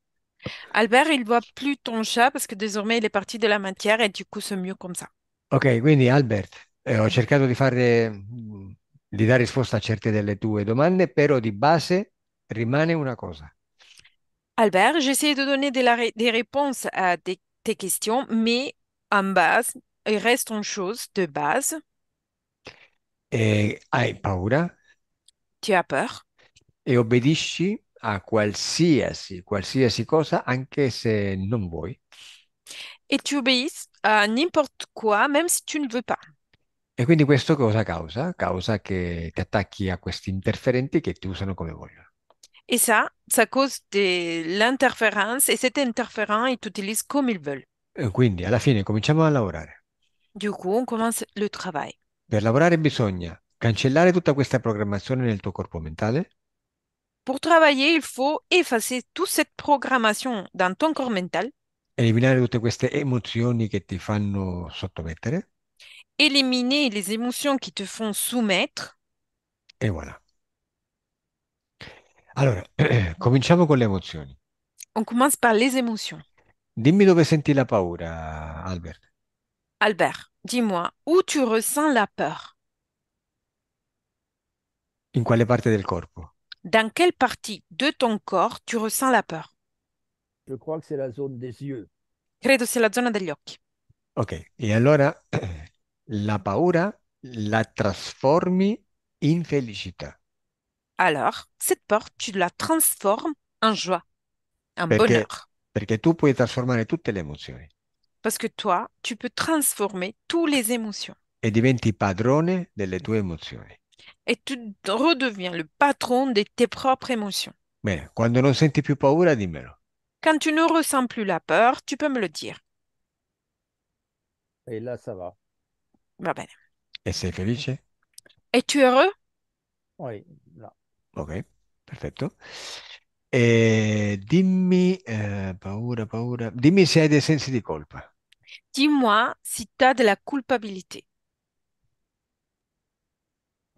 [SPEAKER 2] Albert, il voit plus ton chat parce que désormais il est parti de la matière et du coup c'est mieux comme ça.
[SPEAKER 1] Ok, quindi Albert, eh, ho cercato di fare, mm, di dare risposta a certe delle tue domande, però di base rimane una cosa.
[SPEAKER 2] Albert, j'essaie de donner de la ré- des réponses à des- tes questions, mais en base, il reste une chose de base.
[SPEAKER 1] Eh, hai paura
[SPEAKER 2] Tu as peur
[SPEAKER 1] e obbedisci a qualsiasi, qualsiasi cosa, anche se non vuoi.
[SPEAKER 2] et tu obéis a n'importe quoi, même si tu ne veux pas.
[SPEAKER 1] E quindi questo cosa causa? Causa che ti attacchi a questi interferenti che ti usano come vogliono.
[SPEAKER 2] Et ça, ça cause de l'interférence et cet interférent, ils t'utilisent comme ils veulent.
[SPEAKER 1] E quindi alla fine cominciamo a lavorare.
[SPEAKER 2] Du coup, on commence le travail.
[SPEAKER 1] Per lavorare bisogna cancellare tutta questa programmazione nel tuo corpo mentale,
[SPEAKER 2] Pour travailler, il faut effacer toute cette programmation dans ton corps mental
[SPEAKER 1] Éliminer toutes ces émotions qui te font sottomettere.
[SPEAKER 2] Éliminer les émotions qui te font soumettre.
[SPEAKER 1] Et voilà. Alors, cominciamo con le emozioni.
[SPEAKER 2] On commence par les émotions.
[SPEAKER 1] Dimmi dove senti la paura, Albert.
[SPEAKER 2] Albert, dis-moi, où tu ressens la peur?
[SPEAKER 1] In quale parte del corpo?
[SPEAKER 2] Dans quelle partie de ton corps tu ressens la peur? Je
[SPEAKER 3] crois que c'est la zone des yeux.
[SPEAKER 2] Credo sia la zona degli occhi.
[SPEAKER 1] Ok, Et alors, la paura la transforme in felicità.
[SPEAKER 2] Alors, cette peur, tu la transformes en joie, en bonheur.
[SPEAKER 1] Perché tu puoi trasformare tutte le emozioni
[SPEAKER 2] Parce que toi, tu peux transformer toutes les émotions.
[SPEAKER 1] e diventi padrone delle tue emozioni.
[SPEAKER 2] Et tu redeviens le patron de tes propres émotions.
[SPEAKER 1] quand tu ne sens plus più paura, dimmelo.
[SPEAKER 2] Quand tu ne ressens plus la peur, tu peux me le dire.
[SPEAKER 3] Et là, ça va.
[SPEAKER 2] Va bah, bene.
[SPEAKER 1] Et c'est felice? Es-tu heureux? Oui, là. Ok, perfetto. Et eh, dimmi, eh, paura, paura, dimmi se hai dei sensi di colpa.
[SPEAKER 2] Dis-moi si tu as de la culpabilité.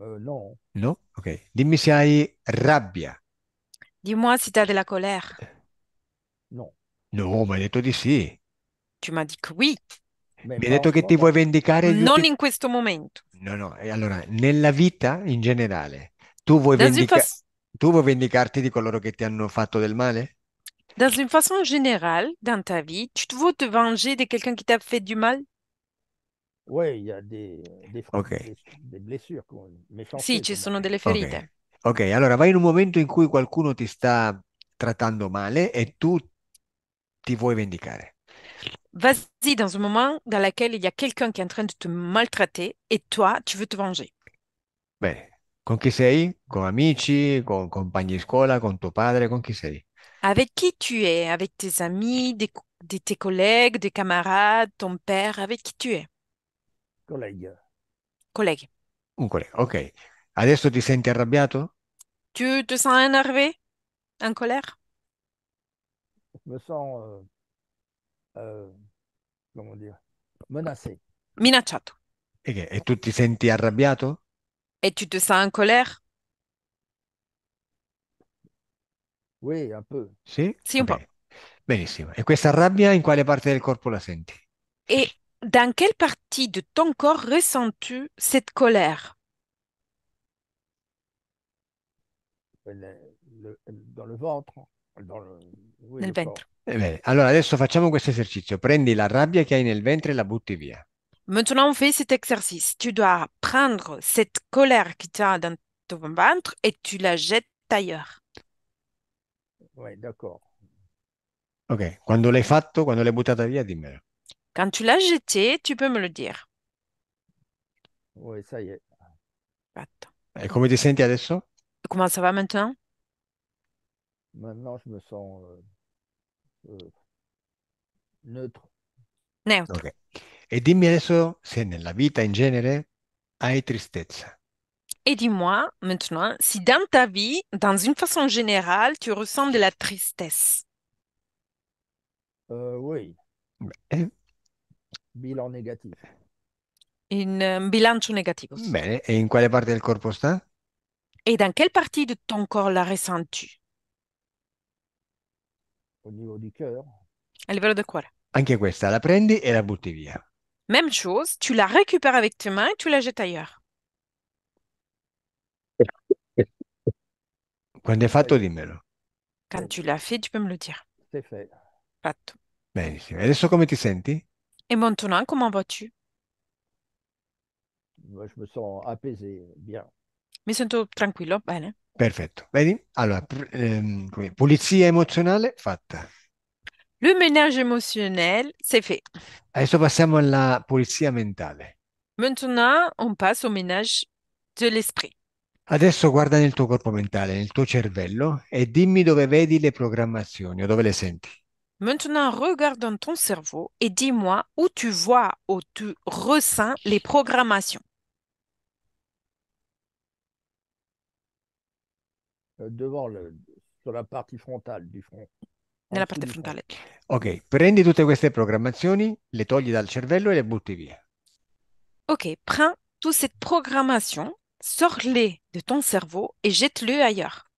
[SPEAKER 2] Euh, non.
[SPEAKER 1] Ok. Dimmi hai rabbia.
[SPEAKER 2] Dis-moi si tu as de la colère.
[SPEAKER 3] No.
[SPEAKER 1] No, mi hai detto di sì.
[SPEAKER 2] Cioè, ma dico qui. Beh, Mi hai detto che ti vuoi
[SPEAKER 1] vendicare Non tutti- in
[SPEAKER 2] questo momento.
[SPEAKER 1] No, no, e allora, nella vita in generale, tu vuoi Dans vendica- façon, tu vuoi vendicarti di coloro che ti hanno fatto del male?
[SPEAKER 2] dans une façon générale, dans ta vie, tu te veux te venger de quelqu'un qui t'a fait du mal?
[SPEAKER 3] Ouais, il y a des, des Ok. fractures, des, des blessures, quoi, Sì, ci sono delle Ok, ferite.
[SPEAKER 1] ok, allora vai in un momento in cui qualcuno ti sta trattando male e tu ti vuoi vendicare.
[SPEAKER 2] Vas-y dans un moment dans lequel il y a quelqu'un qui est en train de te maltraiter et toi, tu veux te venger.
[SPEAKER 1] Bene, con chi sei? Con amici, con compagni di scuola, con tuo padre, con chi sei?
[SPEAKER 2] Avec qui tu es? Avec tes amis, des, des, tes collègues, des camarades, ton père, avec qui tu es? Collègue. Collègue.
[SPEAKER 1] Un collègue, ok. Adesso ti senti arrabbiato?
[SPEAKER 2] Tu te sens énervé? En colère? je me sens, euh, euh, comment dire, menacé. Minacciato.
[SPEAKER 1] E e e tu te sens arrabbiato?
[SPEAKER 2] Et tu te sens en colère? Oui, un peu.
[SPEAKER 1] Si? Si un peu. Benissimo. Et cette rabbia in quale parte del corpo la senti?
[SPEAKER 2] Et dans quelle partie de ton corps ressens-tu cette colère?
[SPEAKER 3] dans le ventre, dans le, nel ventre. Eh
[SPEAKER 1] Bene, allora adesso facciamo questo esercizio. Prendi la rabbia che hai nel ventre e la butti via.
[SPEAKER 2] Maintenant, on fait cet exercice. Tu dois prendre cette colère qui as dans ton ventre et tu la jettes ailleurs.
[SPEAKER 3] Oui, d'accord.
[SPEAKER 1] Ok, quando l'hai fatto, quando l'hai buttata via, dimmelo.
[SPEAKER 2] Quand tu l'as jetée, tu peux me le dire.
[SPEAKER 3] Oui, ça y est.
[SPEAKER 1] Fatto. E come ti senti adesso?
[SPEAKER 2] Comment ça va maintenant?
[SPEAKER 3] Maintenant, je me sens. Euh, euh, neutre.
[SPEAKER 2] Et dis-moi maintenant si dans ta vie, dans une façon générale, tu ressens de la tristesse.
[SPEAKER 3] Euh, oui. Eh? Bilan négatif.
[SPEAKER 2] Euh, un bilan bilancio Et dans quelle partie de ton corps la ressens-tu?
[SPEAKER 1] au niveau du cœur.
[SPEAKER 2] A livello del cuore.
[SPEAKER 1] Anche questa la prendi e la butti via.
[SPEAKER 2] Même chose, tu la récupères avec tes mains et tu la jettes ailleurs.
[SPEAKER 1] Quando è fatto, dimmelo.
[SPEAKER 2] Quand tu l'as fait, tu peux me le dire. C'est fait.
[SPEAKER 1] Fatto. Benissimo. E adesso come ti senti?
[SPEAKER 2] Et maintenant, comment vas-tu?
[SPEAKER 3] Moi, je me sens apaisé, bien.
[SPEAKER 2] Mi sento tranquillo, bene.
[SPEAKER 1] Perfetto, vedi? Allora, ehm, pulizia emozionale fatta.
[SPEAKER 2] Le ménage émotionnel, c'est fait.
[SPEAKER 1] Adesso passiamo alla pulizia mentale.
[SPEAKER 2] Maintenant, on passe au ménage de l'esprit.
[SPEAKER 1] Adesso guarda nel tuo corpo mentale, nel tuo cervello e dimmi dove vedi le programmazioni o dove le senti.
[SPEAKER 2] Maintenant, regarde dans ton cerveau et dis-moi où tu vois, ou tu ressens les programmations.
[SPEAKER 3] Euh, devant le, partie frontale du front.
[SPEAKER 2] frontale.
[SPEAKER 1] Ok, prendi tutte queste programmazioni, le togli dal cervello e le butti via.
[SPEAKER 2] Ok, prends toutes ces programmations sors-les de ton cerveau et jette-le ailleurs.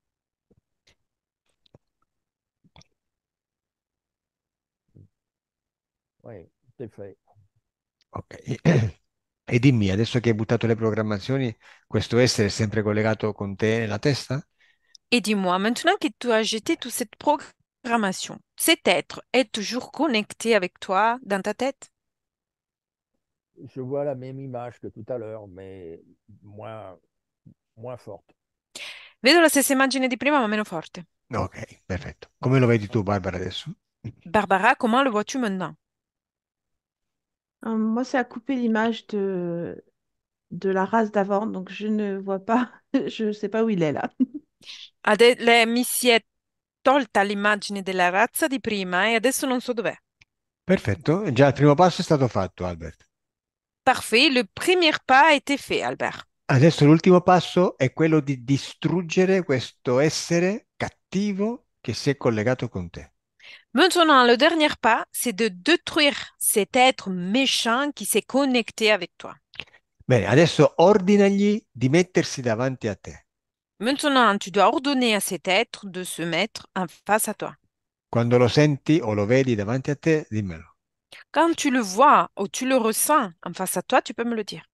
[SPEAKER 3] Oui, c'est fait. Ok.
[SPEAKER 1] E dimmi, adesso che hai buttato le programmazioni, questo essere è sempre collegato con te nella testa?
[SPEAKER 2] Et dis-moi, maintenant que tu as jeté toute cette programmation, cet être est toujours connecté avec toi dans ta tête
[SPEAKER 3] Je vois la même image que tout à l'heure, mais moins, moins forte.
[SPEAKER 2] Vedo la stessa immagine di prima, ma meno forte. Ok,
[SPEAKER 1] perfetto. Come lo vedi tu, Barbara, adesso?
[SPEAKER 2] Barbara, comment le vois-tu maintenant
[SPEAKER 4] euh, Moi, ça a coupé l'image de, de la race d'avant, donc je ne vois pas, je ne sais pas où il est là.
[SPEAKER 2] Ade- le- mi si è tolta l'immagine della razza di prima e adesso non so dov'è.
[SPEAKER 1] Perfetto, già il primo passo è stato fatto, Albert.
[SPEAKER 2] Parfait, le premier pas a été fait, Albert.
[SPEAKER 1] Adesso l'ultimo passo è quello di distruggere questo essere cattivo che si è collegato con te.
[SPEAKER 2] Maintenant, le dernier pas, c'est de détruire cet être méchant qui s'est connecté avec toi.
[SPEAKER 1] Bene, adesso ordinagli di mettersi davanti a te.
[SPEAKER 2] Maintenant, tu dois ordonner à cet être de se mettre en face à toi. Quand tu le vois ou tu le ressens en face à toi, tu peux me le dire.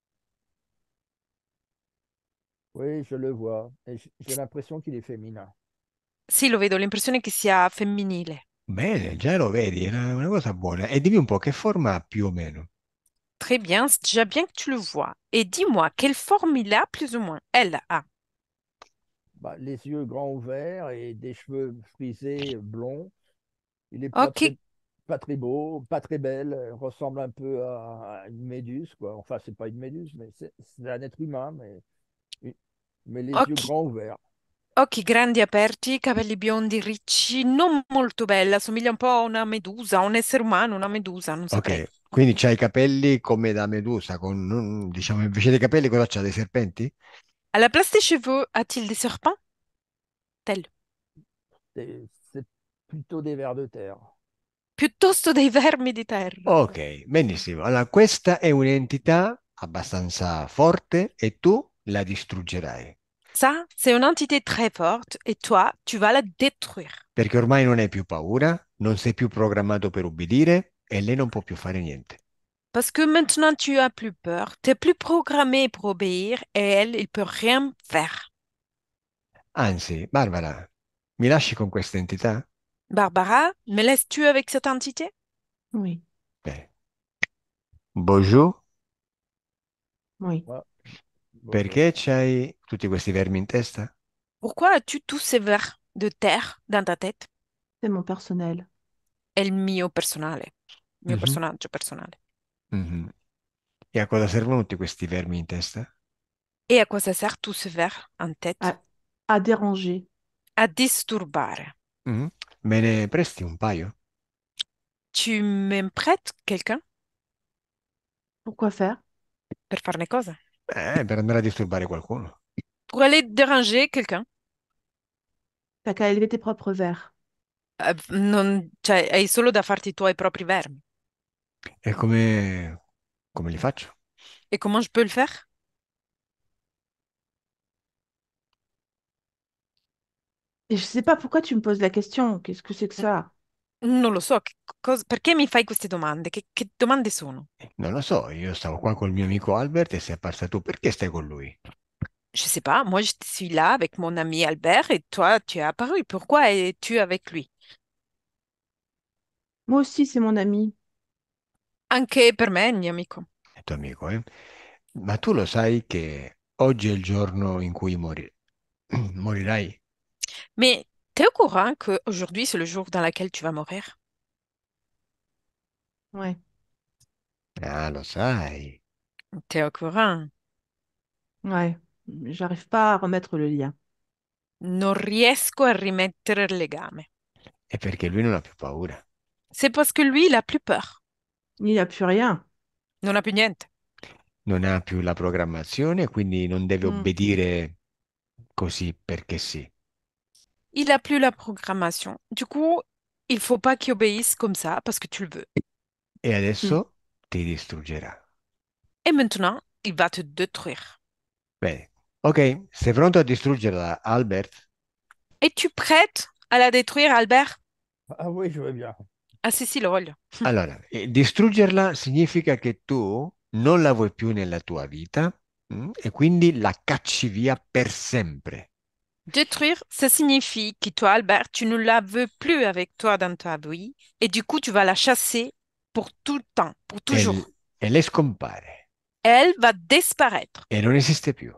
[SPEAKER 3] Oui, je le vois. j'ai
[SPEAKER 2] l'impression qu'il est féminin. le lo vedo, l'impression l'impressione che sia femminile.
[SPEAKER 1] Bene, già le vedi, C'est une chose cosa Et dis-moi un po' che forma ha plus ou moins
[SPEAKER 2] Très bien, c'est déjà bien que tu le vois. Et dis-moi, quelle forme il a plus ou moins Elle a.
[SPEAKER 3] Bah, les yeux grands ouverts et des cheveux frisés blonds. Il est pas, très, pas beau, pas très belle, ressemble un peu à une méduse, quoi. Enfin, c'est pas une méduse, mais c'est un être humain, mais, mais les yeux grands ouverts.
[SPEAKER 2] Occhi grandi aperti, capelli biondi ricci, non molto bella, somiglia un po' a una medusa, un essere umano, una medusa, non Ok,
[SPEAKER 1] quindi c'ha i capelli come da medusa, con, diciamo, invece dei capelli cosa c'ha, des serpenti?
[SPEAKER 2] À la place des chevaux, a-t-il des serpents Tel.
[SPEAKER 3] C'est plutôt des vers de terre.
[SPEAKER 2] Plutôt des vermi di terra.
[SPEAKER 1] Ok, benissimo. Allora, questa è un'entità abbastanza forte e tu la distruggerai.
[SPEAKER 2] Ça, c'est une entité très forte et toi, tu vas la détruire.
[SPEAKER 1] Perché ormai non hai plus paura, non sei più programmato per ubbidire e lei non può più fare niente.
[SPEAKER 2] Parce que maintenant, tu as plus peur, tu n'es plus programmé pour obéir et elle, il peut rien faire.
[SPEAKER 1] Anzi, Barbara, mi lasci con questa entità?
[SPEAKER 2] Barbara, me laisses-tu avec cette entité? Oui.
[SPEAKER 1] Bonjour. Oui. Perché c'hai tutti questi vermi in testa?
[SPEAKER 2] Pourquoi as-tu tous ces vers de terre dans ta tête? C'est mon personnel. È il mio personale, mio mhm. personaggio personale.
[SPEAKER 1] Mhm. E a cosa servono tutti questi vermi in testa?
[SPEAKER 2] E a cosa serve tutto questo ce in en a à, déranger. A disturbare.
[SPEAKER 1] Mhm. Me ne presti un paio?
[SPEAKER 2] Tu me prêtes quelqu'un Pourquoi faire? per farne cosa?
[SPEAKER 1] Eh, per andare a disturbare qualcuno.
[SPEAKER 2] Pour aller déranger quelqu'un? T'as qu'à élever tes propres vers. Eh, non- cioè, hai solo da farti i tuoi propri vermi.
[SPEAKER 1] comment Et comment
[SPEAKER 4] je peux le faire? Et je sais pas pourquoi tu me poses la question. Qu'est-ce que c'est que eh, ça? Non lo so, pas.
[SPEAKER 2] pourquoi perché mi fai queste domande? Che, che domande sono?
[SPEAKER 1] Eh, non lo so, Je stavo qua col mio amico Albert e sei apparsa tu. Perché stai avec lui?
[SPEAKER 2] Je sais pas, moi je suis là avec mon ami Albert et toi tu es apparu. Pourquoi es-tu avec lui? Moi aussi, c'est mon ami. Anche per me mio amico. È tuo amico, eh?
[SPEAKER 1] Ma tu lo sai che oggi è il giorno in cui mori- morirai?
[SPEAKER 2] Mais t'es au courant qu'aujourd'hui, c'est le jour dans lequel tu vas mourir?
[SPEAKER 4] Oui.
[SPEAKER 1] Ah, lo sai.
[SPEAKER 4] T'es au courant? Ouais, j'arrive pas à remettre le lien.
[SPEAKER 2] Non riesco a rimettere il legame.
[SPEAKER 1] È perché lui non ha più paura.
[SPEAKER 2] C'est parce que lui, il a plus peur. il a plus rien. Non a plus niente.
[SPEAKER 1] Non a plus la programmazione, quindi non deve Mm. obbedire così perché sì.
[SPEAKER 2] Il a plus la programmation. Du coup, il faut pas qu'il obéisse comme ça parce que tu le veux.
[SPEAKER 1] et adesso mm. ti distruggerà.
[SPEAKER 2] Et maintenant, il va te détruire.
[SPEAKER 1] Ok, c'est pronto a distruggerla, Albert?
[SPEAKER 2] Es-tu prête à la détruire, Albert? Ah oui, je veux bien. Ah sì, sì, lo voglio. Allora,
[SPEAKER 1] eh, distruggerla significa che tu non la vuoi più nella tua vita mm, e quindi la cacci via per sempre.
[SPEAKER 2] Détruire, ça signifie que toi, Albert, tu ne la veux plus avec toi dans ta vie et du coup, tu vas la chasser pour tout le temps, pour toujours.
[SPEAKER 1] E lei scompare
[SPEAKER 2] Elle va disparaître.
[SPEAKER 1] e non esiste più.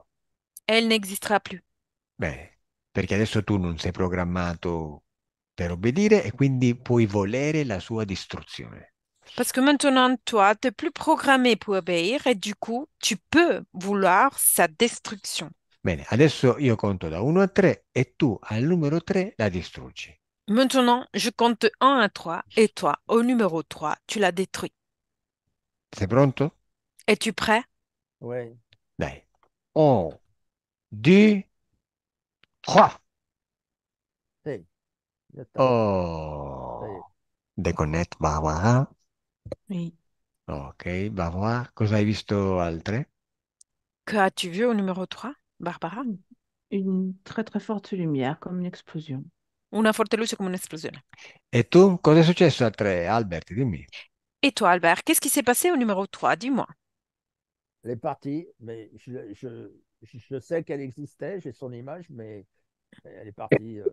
[SPEAKER 2] Elle n'existera plus.
[SPEAKER 1] Bene, perché adesso tu non sei programmato per obbedire e quindi puoi volere la sua distruzione.
[SPEAKER 2] Parce que maintenant, toi, tu n'es plus programmé pour obéir et du coup, tu peux vouloir sa destruction.
[SPEAKER 1] Bene, adesso io conto da 1 a 3 e tu al numero 3 la distruggi.
[SPEAKER 2] Maintenant, je compte 1 à 3 et toi, au numéro 3, tu la détruis. Sei pronto? Es-tu prêt?
[SPEAKER 3] Oui.
[SPEAKER 1] Dai. 1, 2, 3. Oh de connaître Oui. Ok, Barbara, que
[SPEAKER 2] quas tu vu au numéro 3, Barbara? Une très très forte lumière, comme une explosion. Une forte luce comme une explosion.
[SPEAKER 1] tu, Albert?
[SPEAKER 2] Et toi, Albert, qu'est-ce qui s'est passé au numéro 3? Dis-moi.
[SPEAKER 1] Elle
[SPEAKER 3] est partie, mais je, sais qu'elle existait, j'ai son image, mais elle est partie. Euh,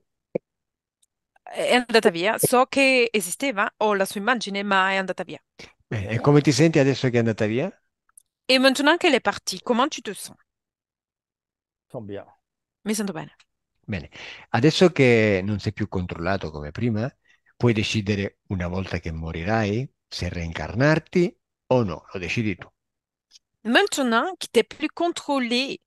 [SPEAKER 3] È andata
[SPEAKER 2] via. So che esisteva, ho la sua immagine, ma è andata via.
[SPEAKER 1] Bene, e come ti senti adesso che è andata via?
[SPEAKER 2] E maintenant qu'elle est partie, comment tu te sens? Sono bien. Mi sento bene.
[SPEAKER 1] Bene, adesso che non sei più controllato come prima, puoi decidere una volta che morirai se reincarnarti o no, lo decidi tu.
[SPEAKER 2] Maintenant que t'es plus contrôlé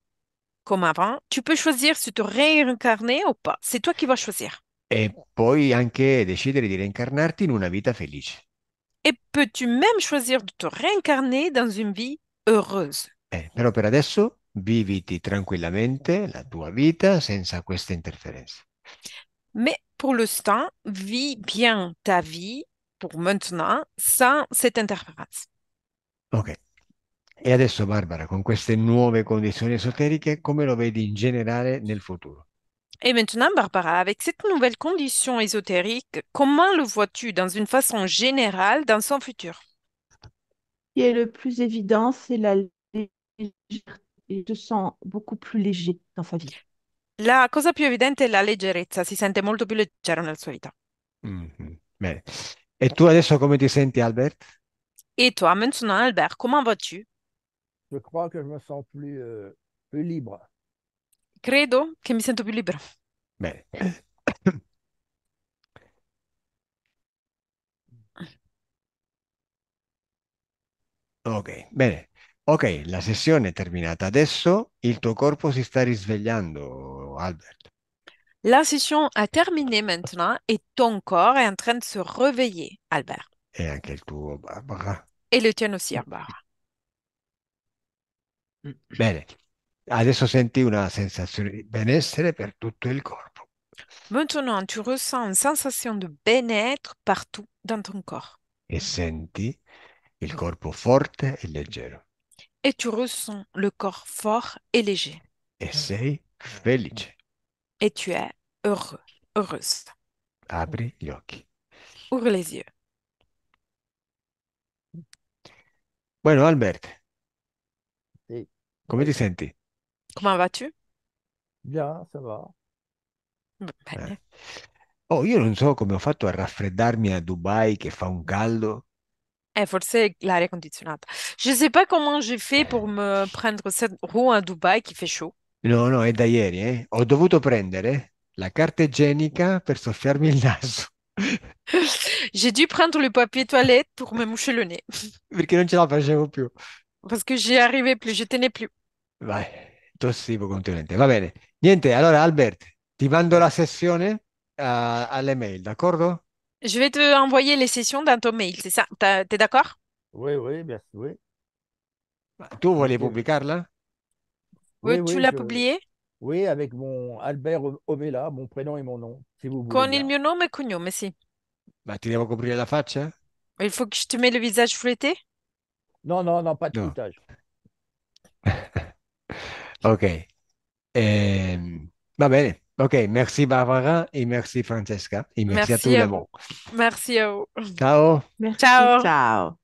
[SPEAKER 2] comme avant, tu peux choisir si te réincarner ou pas. C'est toi qui vas choisir.
[SPEAKER 1] E puoi anche decidere di reincarnarti in una vita
[SPEAKER 2] felice. E puoi tu même choisir de te réincarner dans une vie heureuse.
[SPEAKER 1] Eh, però per adesso viviti tranquillamente la tua vita senza queste interferenze.
[SPEAKER 2] Ma per l'instant, vis bien ta vie per maintenant sans cette interferenze.
[SPEAKER 1] Ok. E adesso Barbara, con queste nuove condizioni esoteriche, come lo vedi in generale nel futuro?
[SPEAKER 2] Et maintenant, Barbara, avec cette nouvelle condition ésotérique, comment le vois-tu dans une façon générale dans son futur Ce
[SPEAKER 4] qui est le plus évident, c'est la légèreté. Il se sent beaucoup plus léger dans sa vie. La
[SPEAKER 2] cosa più evidente è la leggerezza, si sente molto più leggero nella sua vita.
[SPEAKER 1] Mm mm-hmm. Et e
[SPEAKER 2] e toi, maintenant, Albert, comment vas-tu? Je crois que je me sens plus, euh, plus libre credo che mi sento più libero.
[SPEAKER 1] Bene. Ok, bene. Ok, la sessione è terminata. Adesso il tuo corpo si sta risvegliando, Albert.
[SPEAKER 2] La session a terminé maintenant et ton corps est en train de se réveiller, Albert.
[SPEAKER 1] Et anche il
[SPEAKER 2] Et le tien aussi, Barbara.
[SPEAKER 1] Bene. Adesso ah, senti una sensazione di benessere per tutto il corpo.
[SPEAKER 2] Maintenant, tu ressens une sensation de bien-être partout dans ton corps.
[SPEAKER 1] E senti il corpo forte e leggero.
[SPEAKER 2] Et tu ressens le corps fort et léger.
[SPEAKER 1] E sei felice.
[SPEAKER 2] Et tu es heureux, heureuse.
[SPEAKER 1] Apri gli occhi. Ouvre les yeux. Bueno, Albert, sì. come ti senti?
[SPEAKER 2] Comment vas-tu? Bien, ça va.
[SPEAKER 1] Bene. Bah, oh, io non so come ho fatto a rafraîchir à Dubaï qui fait un caldo.
[SPEAKER 2] Eh, peut-être l'air conditionné. Je sais pas comment j'ai fait pour me prendre cette roue à Dubaï qui fait chaud.
[SPEAKER 1] Non, non, è da ieri, eh. Ho dovuto prendere la carta igienica per souffler il nez.
[SPEAKER 2] J'ai dû prendre le papier toilette pour me moucher le nez perché
[SPEAKER 1] non je n'en facevo plus.
[SPEAKER 2] parce que j'y arrivais plus, je tenais plus.
[SPEAKER 1] Vai tout tossivo continuamente. Va bene. Niente, allora Albert, ti mando la sessione uh, eh, all'email, d'accordo?
[SPEAKER 2] Je vais te envoyer les sessions dans ton mail, c'est ça? tu es d'accord?
[SPEAKER 1] Oui, oui, bien sûr, oui. Tu volevi
[SPEAKER 3] publier euh,
[SPEAKER 2] Oui, tu oui, l'as je-
[SPEAKER 3] oui, avec mon Albert Ovela, mon prénom et mon nom, si vous voulez Con
[SPEAKER 2] il mio nome e cognome, sì.
[SPEAKER 1] Ma ti devo coprire la face
[SPEAKER 2] Il faut que je te mette le visage fouetté Non, non, non, pas de Non. floutage.
[SPEAKER 1] OK. Euh, va bien. Ben, OK. Merci Barbara et merci Francesca. Et merci, à tous le monde.
[SPEAKER 2] Merci à vous. Ciao.
[SPEAKER 4] ciao. Ciao.